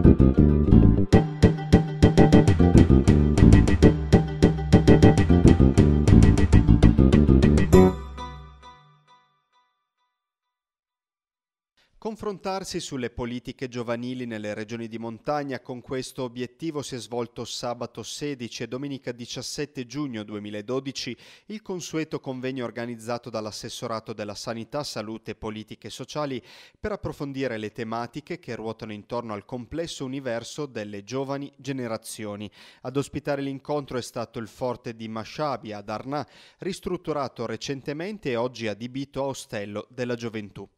Thank you. Confrontarsi sulle politiche giovanili nelle regioni di montagna con questo obiettivo si è svolto sabato 16 e domenica 17 giugno 2012 il consueto convegno organizzato dall'assessorato della Sanità, Salute e Politiche Sociali per approfondire le tematiche che ruotano intorno al complesso universo delle giovani generazioni. Ad ospitare l'incontro è stato il forte di Mashabi ad Arnà, ristrutturato recentemente e oggi adibito a Ostello della Gioventù.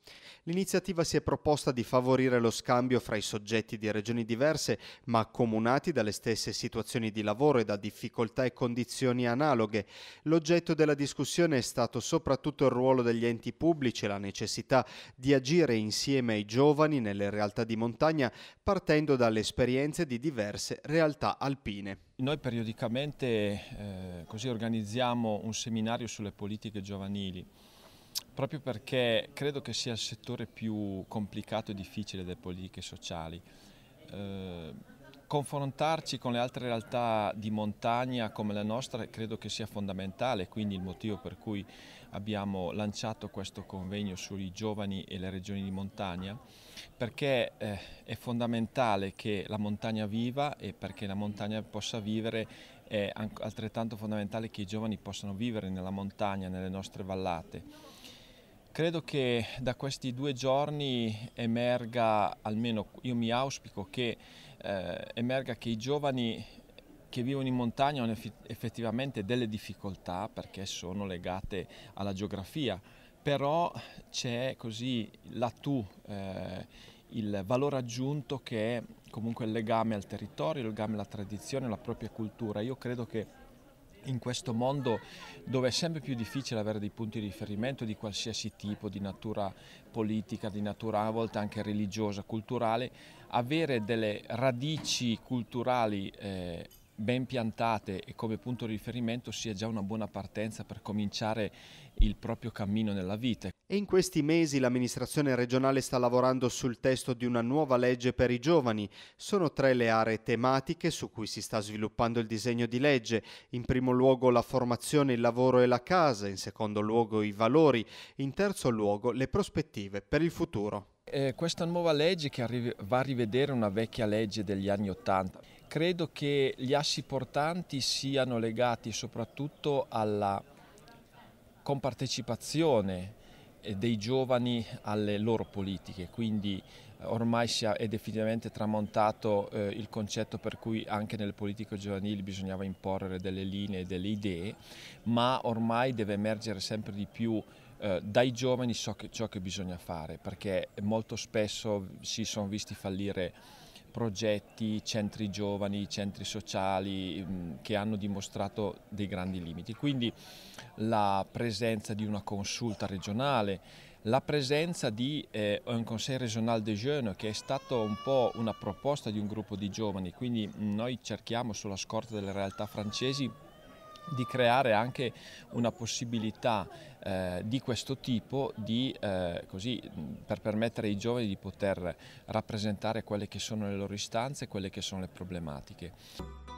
L'iniziativa si si è proposta di favorire lo scambio fra i soggetti di regioni diverse ma accomunati dalle stesse situazioni di lavoro e da difficoltà e condizioni analoghe. L'oggetto della discussione è stato soprattutto il ruolo degli enti pubblici e la necessità di agire insieme ai giovani nelle realtà di montagna partendo dalle esperienze di diverse realtà alpine. Noi periodicamente eh, così organizziamo un seminario sulle politiche giovanili proprio perché credo che sia il settore più complicato e difficile delle politiche sociali. Eh, confrontarci con le altre realtà di montagna come la nostra credo che sia fondamentale, quindi il motivo per cui abbiamo lanciato questo convegno sui giovani e le regioni di montagna, perché eh, è fondamentale che la montagna viva e perché la montagna possa vivere è altrettanto fondamentale che i giovani possano vivere nella montagna, nelle nostre vallate Credo che da questi due giorni emerga, almeno io mi auspico che eh, emerga che i giovani che vivono in montagna hanno effettivamente delle difficoltà perché sono legate alla geografia, però c'è così la tu, eh, il valore aggiunto che è comunque il legame al territorio, il legame alla tradizione, alla propria cultura. Io credo che in questo mondo dove è sempre più difficile avere dei punti di riferimento di qualsiasi tipo, di natura politica, di natura a volte anche religiosa, culturale, avere delle radici culturali eh, ben piantate e come punto di riferimento sia già una buona partenza per cominciare il proprio cammino nella vita. E in questi mesi l'amministrazione regionale sta lavorando sul testo di una nuova legge per i giovani. Sono tre le aree tematiche su cui si sta sviluppando il disegno di legge. In primo luogo la formazione, il lavoro e la casa, in secondo luogo i valori, in terzo luogo le prospettive per il futuro. Eh, questa nuova legge che va a rivedere una vecchia legge degli anni Ottanta credo che gli assi portanti siano legati soprattutto alla compartecipazione eh, dei giovani alle loro politiche, quindi eh, ormai è definitivamente tramontato eh, il concetto per cui anche nelle politiche giovanili bisognava imporre delle linee e delle idee, ma ormai deve emergere sempre di più dai giovani ciò che bisogna fare, perché molto spesso si sono visti fallire progetti, centri giovani, centri sociali mm, che hanno dimostrato dei grandi limiti. Quindi la presenza di una consulta regionale, la presenza di eh, un Conseil Regional des Jeunes che è stata un po' una proposta di un gruppo di giovani, quindi noi cerchiamo sulla scorta delle realtà francesi di creare anche una possibilità eh, di questo tipo di, eh, così, per permettere ai giovani di poter rappresentare quelle che sono le loro istanze, quelle che sono le problematiche.